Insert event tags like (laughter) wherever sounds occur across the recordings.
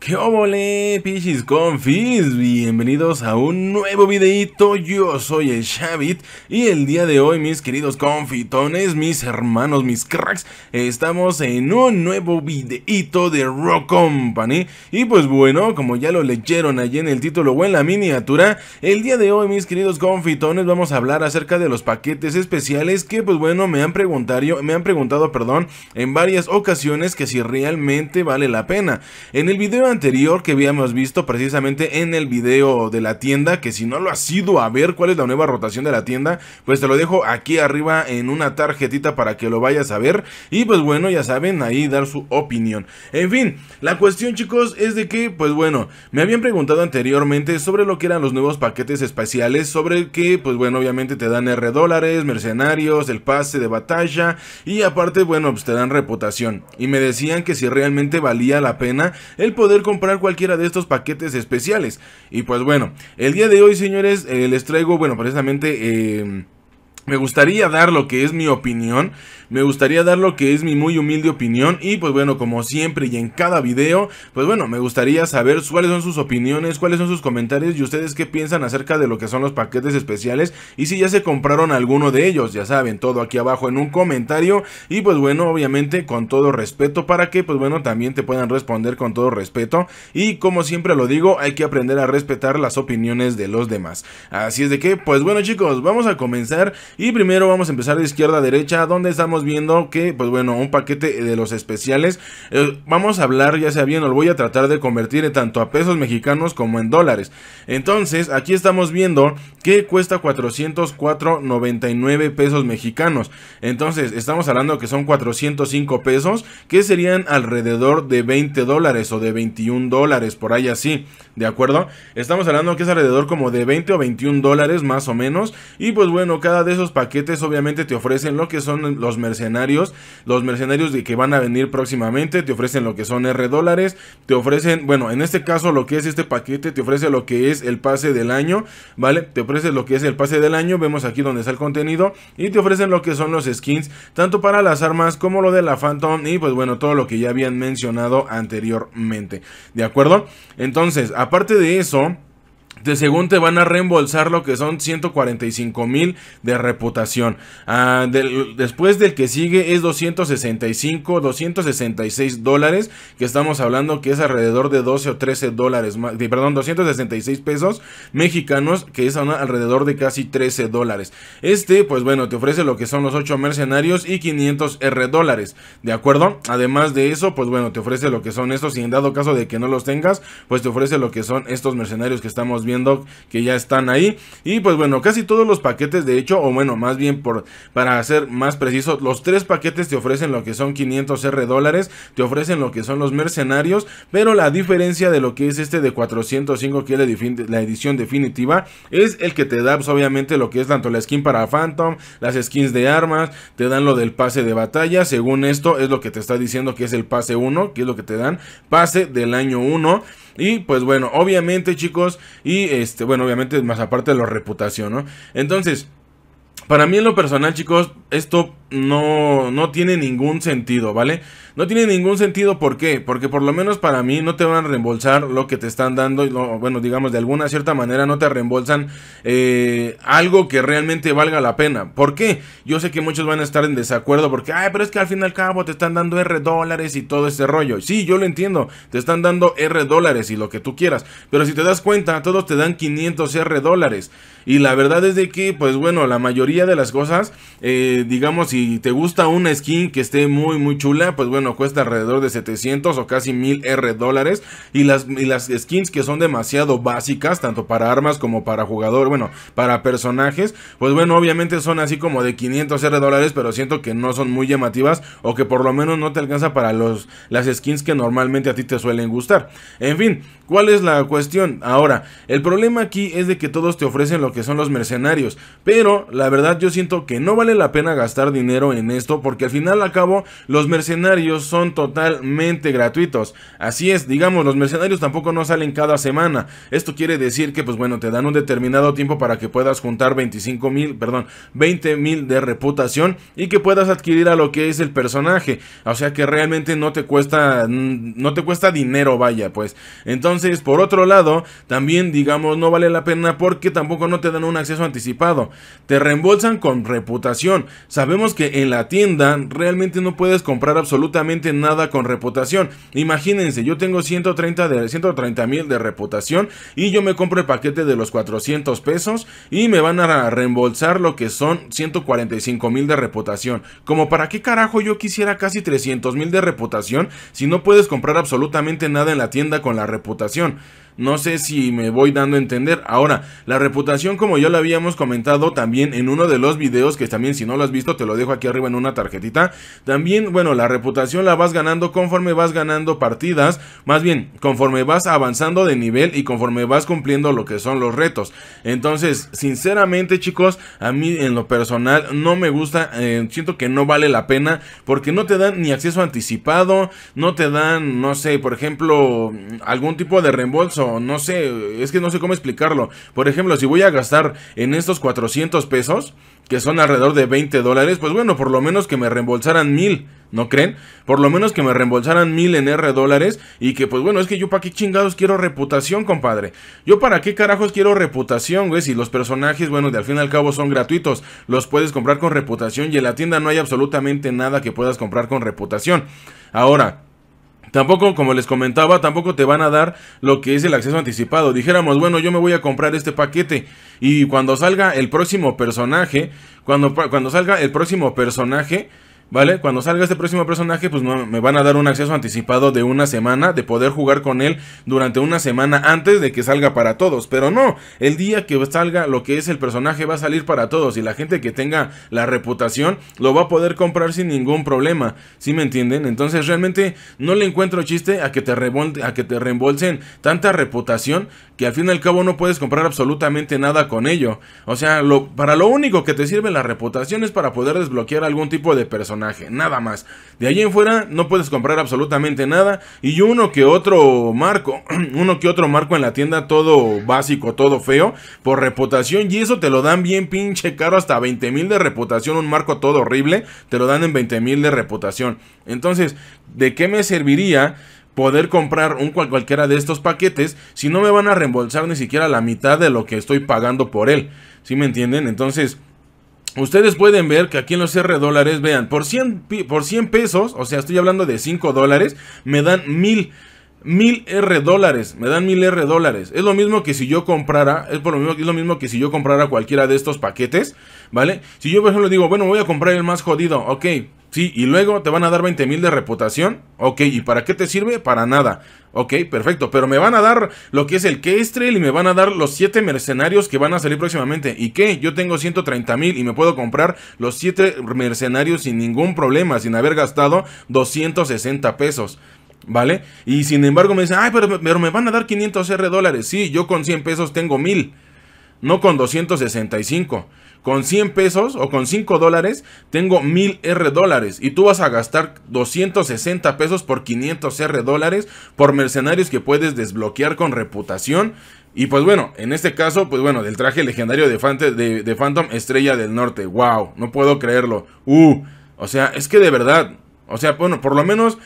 ¡Qué obole, pichis confis! Bienvenidos a un nuevo videito, yo soy el Shabit y el día de hoy, mis queridos confitones, mis hermanos, mis cracks, estamos en un nuevo videito de Rock Company y pues bueno, como ya lo leyeron allí en el título o en la miniatura, el día de hoy, mis queridos confitones, vamos a hablar acerca de los paquetes especiales que pues bueno, me han preguntado, me han preguntado, perdón, en varias ocasiones que si realmente vale la pena. En el video anterior que habíamos visto precisamente en el video de la tienda, que si no lo has ido a ver cuál es la nueva rotación de la tienda, pues te lo dejo aquí arriba en una tarjetita para que lo vayas a ver. Y pues bueno, ya saben, ahí dar su opinión. En fin, la cuestión chicos es de que, pues bueno, me habían preguntado anteriormente sobre lo que eran los nuevos paquetes especiales sobre que, pues bueno, obviamente te dan R dólares, mercenarios, el pase de batalla y aparte, bueno, pues te dan reputación. Y me decían que si realmente valía la pena el poder comprar cualquiera de estos paquetes especiales. Y pues bueno, el día de hoy señores eh, les traigo, bueno, precisamente... Eh, me gustaría dar lo que es mi opinión, me gustaría dar lo que es mi muy humilde opinión y pues bueno, como siempre y en cada video, pues bueno, me gustaría saber cuáles son sus opiniones, cuáles son sus comentarios y ustedes qué piensan acerca de lo que son los paquetes especiales y si ya se compraron alguno de ellos, ya saben, todo aquí abajo en un comentario y pues bueno, obviamente con todo respeto para que pues bueno, también te puedan responder con todo respeto y como siempre lo digo, hay que aprender a respetar las opiniones de los demás. Así es de que, pues bueno chicos, vamos a comenzar y primero vamos a empezar de izquierda a derecha, donde estamos viendo que, pues bueno, un paquete de los especiales. Eh, vamos a hablar, ya sea bien, lo voy a tratar de convertir tanto a pesos mexicanos como en dólares. Entonces, aquí estamos viendo que cuesta 404.99 pesos mexicanos. Entonces, estamos hablando que son 405 pesos, que serían alrededor de 20 dólares o de 21 dólares, por ahí así, ¿de acuerdo? Estamos hablando que es alrededor como de 20 o 21 dólares más o menos. Y pues bueno, cada de esos paquetes obviamente te ofrecen lo que son los mercenarios, los mercenarios de que van a venir próximamente, te ofrecen lo que son R dólares, te ofrecen, bueno, en este caso lo que es este paquete, te ofrece lo que es el pase del año, ¿vale? Te ofrece lo que es el pase del año, vemos aquí donde está el contenido, y te ofrecen lo que son los skins, tanto para las armas como lo de la Phantom, y pues bueno, todo lo que ya habían mencionado anteriormente, ¿de acuerdo? Entonces, aparte de eso de según te van a reembolsar lo que son 145 mil de reputación. Ah, después del que sigue es 265, 266 dólares, que estamos hablando que es alrededor de 12 o 13 dólares, perdón, 266 pesos mexicanos, que es alrededor de casi 13 dólares. Este, pues bueno, te ofrece lo que son los 8 mercenarios y 500 R dólares, ¿de acuerdo? Además de eso, pues bueno, te ofrece lo que son estos y en dado caso de que no los tengas, pues te ofrece lo que son estos mercenarios que estamos viendo viendo que ya están ahí. Y pues bueno, casi todos los paquetes, de hecho, o bueno, más bien por, para ser más preciso, los tres paquetes te ofrecen lo que son 500 R dólares, te ofrecen lo que son los mercenarios, pero la diferencia de lo que es este de 405 que es la, edición definitiva es el que te da pues, obviamente lo que es tanto la skin para Phantom, las skins de armas, te dan lo del pase de batalla, según esto es lo que te está diciendo que es el pase 1, que es lo que te dan, pase del año 1. Y pues bueno, obviamente chicos, y este, bueno, obviamente más aparte de la reputación, ¿no? Entonces, para mí en lo personal chicos, esto no, no tiene ningún sentido, ¿vale? No tiene ningún sentido, ¿por qué? Porque por lo menos para mí no te van a reembolsar lo que te están dando, y bueno, digamos, de alguna cierta manera no te reembolsan eh, algo que realmente valga la pena. ¿Por qué? Yo sé que muchos van a estar en desacuerdo porque, ay, pero es que al fin y al cabo te están dando R dólares y todo ese rollo. Sí, yo lo entiendo, te están dando R dólares y lo que tú quieras, pero si te das cuenta, todos te dan 500 R dólares. Y la verdad es de que, pues bueno, la mayoría de las cosas, eh, digamos, si te gusta una skin que esté muy muy chula, pues bueno, cuesta alrededor de 700 o casi 1000 R dólares. Y las, las skins que son demasiado básicas, tanto para armas como para jugador, bueno, para personajes, pues bueno, obviamente son así como de 500 R dólares, pero siento que no son muy llamativas o que por lo menos no te alcanza para los, las skins que normalmente a ti te suelen gustar. En fin, ¿cuál es la cuestión? Ahora, el problema aquí es de que todos te ofrecen lo que son los mercenarios, pero la verdad yo siento que no vale la pena gastar dinero en esto porque al final al cabo los mercenarios son totalmente gratuitos. Así es, digamos, los mercenarios tampoco no salen cada semana. Esto quiere decir que pues bueno, te dan un determinado tiempo para que puedas juntar 25 mil, perdón, 20 mil de reputación y que puedas adquirir a lo que es el personaje. O sea que realmente no te cuesta, mm, no te cuesta dinero, vaya, pues. Entonces, por otro lado, también digamos, no vale la pena porque tampoco no te dan un acceso anticipado. Te reembolsan con reputación. Sabemos que en la tienda realmente no puedes comprar absolutamente nada con reputación. Imagínense, yo tengo 130 de 130 mil de reputación y yo me compro el paquete de los 400 pesos y me van a reembolsar lo que son 145 mil de reputación. Como para qué carajo yo quisiera casi 300 mil de reputación si no puedes comprar absolutamente nada en la tienda con la reputación. No sé si me voy dando a entender. Ahora, la reputación como ya lo habíamos comentado también en uno de los videos que también si no lo has visto te lo dejo aquí arriba en una tarjetita. También, bueno, la reputación la vas ganando conforme vas ganando partidas. Más bien, conforme vas avanzando de nivel y conforme vas cumpliendo lo que son los retos. Entonces, sinceramente chicos, a mí en lo personal no me gusta. Eh, siento que no vale la pena porque no te dan ni acceso anticipado. No te dan, no sé, por ejemplo, algún tipo de reembolso no, sé, es que no sé cómo explicarlo. Por ejemplo, si voy a gastar en estos 400 pesos, que son alrededor de 20 dólares, pues bueno, por lo menos que me reembolsaran mil, ¿no creen? Por lo menos que me reembolsaran mil en R dólares y que pues bueno, es que yo para qué chingados quiero reputación, compadre. Yo para qué carajos quiero reputación, güey, si los personajes, bueno, de al fin y al cabo son gratuitos, los puedes comprar con reputación y en la tienda no hay absolutamente nada que puedas comprar con reputación. Ahora, Tampoco, como les comentaba, tampoco te van a dar lo que es el acceso anticipado. Dijéramos, bueno, yo me voy a comprar este paquete y cuando salga el próximo personaje, cuando, cuando salga el próximo personaje, ¿vale? Cuando salga este próximo personaje, pues me van a dar un acceso anticipado de una semana, de poder jugar con él durante una semana antes de que salga para todos. Pero no, el día que salga lo que es el personaje va a salir para todos y la gente que tenga la reputación lo va a poder comprar sin ningún problema, ¿sí me entienden? Entonces realmente no le encuentro chiste a que a que te reembolsen tanta reputación que al fin y al cabo no puedes comprar absolutamente nada con ello. O sea, lo, para lo único que te sirve la reputación es para poder desbloquear algún tipo de personaje, nada más. De allí en fuera no puedes comprar absolutamente nada y uno que otro marco, (clears throat) uno que otro marco en la tienda todo básico, todo feo, por reputación y eso te lo dan bien pinche caro hasta 20 mil de reputación, un marco todo horrible, te lo dan en 20 mil de reputación. Entonces, ¿de qué me serviría? poder comprar un cualquiera de estos paquetes si no me van a reembolsar ni siquiera la mitad de lo que estoy pagando por él. Si me entienden? Entonces, ustedes pueden ver que aquí en los R dólares, vean, por 100, por 100 pesos, o sea, estoy hablando de 5 dólares, me dan 1000. 1000 R dólares, me dan 1000 R dólares. Es lo mismo que si yo comprara, es, por lo mismo, es lo mismo que si yo comprara cualquiera de estos paquetes, ¿vale? Si yo, por ejemplo, digo, bueno, voy a comprar el más jodido, ok, Sí, y luego te van a dar 20 mil de reputación. Ok, ¿y para qué te sirve? Para nada. Ok, perfecto. Pero me van a dar lo que es el Kestrel y me van a dar los 7 mercenarios que van a salir próximamente. ¿Y qué? Yo tengo 130 mil y me puedo comprar los 7 mercenarios sin ningún problema, sin haber gastado 260 pesos. ¿Vale? Y sin embargo me dicen, ay, pero, pero me van a dar 500 R dólares. Sí, yo con 100 pesos tengo 1000 no con 265. Con 100 pesos o con 5 dólares tengo 1000 R dólares y tú vas a gastar 260 pesos por 500 R dólares por mercenarios que puedes desbloquear con reputación. Y pues bueno, en este caso, pues bueno, del traje legendario de, de, Phantom Estrella del Norte. ¡Wow! No puedo creerlo. ¡Uh! O sea, es que de verdad. O sea, bueno, por lo menos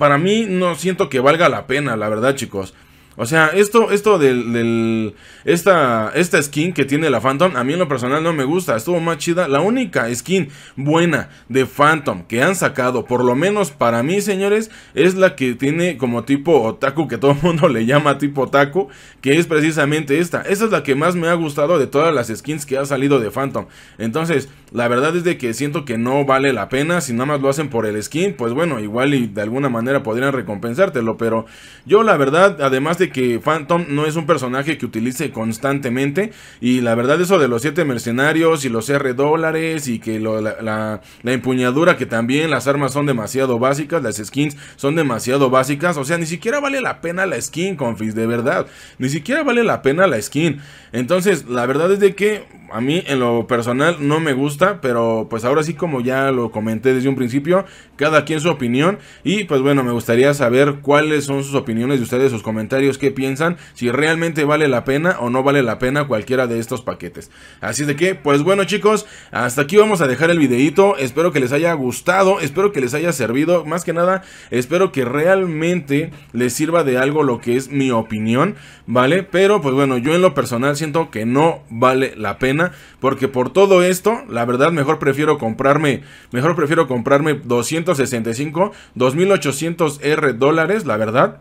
para mí no siento que valga la pena, la verdad chicos. O sea, esto, esto del, esta, esta skin que tiene la Phantom, a mí en lo personal no me gusta, estuvo más chida. La única skin buena de Phantom que han sacado, por lo menos para mí, señores, es la que tiene como tipo otaku, que todo el mundo le llama tipo otaku, que es precisamente esta. esa es la que más me ha gustado de todas las skins que ha salido de Phantom. Entonces, la verdad es de que siento que no vale la pena, si nada más lo hacen por el skin, pues bueno, igual y de alguna manera podrían recompensártelo, pero yo la verdad, además de que Phantom no es un personaje que utilice constantemente. Y la verdad, eso de los 7 mercenarios y los R dólares y que la, empuñadura, que también las armas son demasiado básicas, las skins son demasiado básicas. O sea, ni siquiera vale la pena la skin, confis, de verdad. Ni siquiera vale la pena la skin. Entonces, la verdad es de que a mí en lo personal no me gusta, pero pues ahora sí como ya lo comenté desde un principio, cada quien su opinión y pues bueno, me gustaría saber cuáles son sus opiniones de ustedes, sus comentarios que piensan, si realmente vale la pena o no vale la pena cualquiera de estos paquetes. Así de que, pues bueno chicos, hasta aquí vamos a dejar el videito, espero que les haya gustado, espero que les haya servido, más que nada, espero que realmente les sirva de algo lo que es mi opinión, ¿vale? Pero pues bueno, yo en lo personal siento que no vale la pena, porque por todo esto, la verdad mejor prefiero comprarme, mejor prefiero comprarme 265, 2800 R dólares, la verdad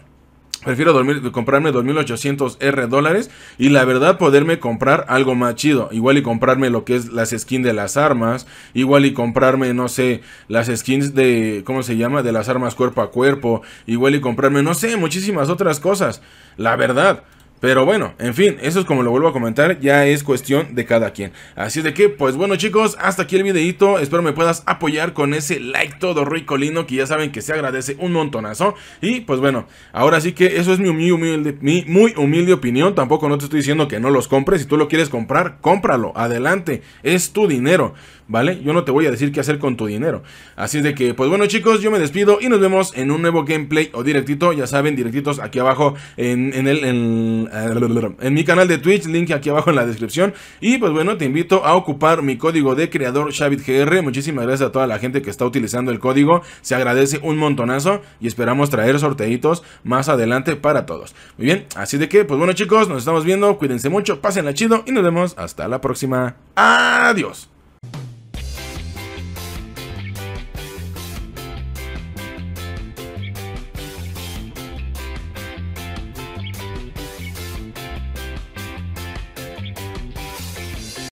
Prefiero dormir, comprarme 2.800 R dólares y la verdad poderme comprar algo más chido. Igual y comprarme lo que es las skins de las armas. Igual y comprarme, no sé, las skins de, ¿cómo se llama? De las armas cuerpo a cuerpo. Igual y comprarme, no sé, muchísimas otras cosas. La verdad. Pero bueno, en fin, eso es como lo vuelvo a comentar, ya es cuestión de cada quien. Así de que, pues bueno chicos, hasta aquí el videito, espero me puedas apoyar con ese like todo lindo, que ya saben que se agradece un montonazo. Y pues bueno, ahora sí que eso es mi muy humilde, mi muy humilde opinión, tampoco no te estoy diciendo que no los compres, si tú lo quieres comprar, cómpralo, adelante, es tu dinero, ¿vale? Yo no te voy a decir qué hacer con tu dinero. Así es de que, pues bueno chicos, yo me despido y nos vemos en un nuevo gameplay o directito, ya saben, directitos aquí abajo en, el en mi canal de Twitch, link aquí abajo en la descripción. Y pues bueno, te invito a ocupar mi código de creador ShavitGR. Muchísimas gracias a toda la gente que está utilizando el código. Se agradece un montonazo y esperamos traer sorteitos más adelante para todos. Muy bien, así de que, pues bueno chicos, nos estamos viendo. Cuídense mucho, pásenla chido y nos vemos hasta la próxima. Adiós.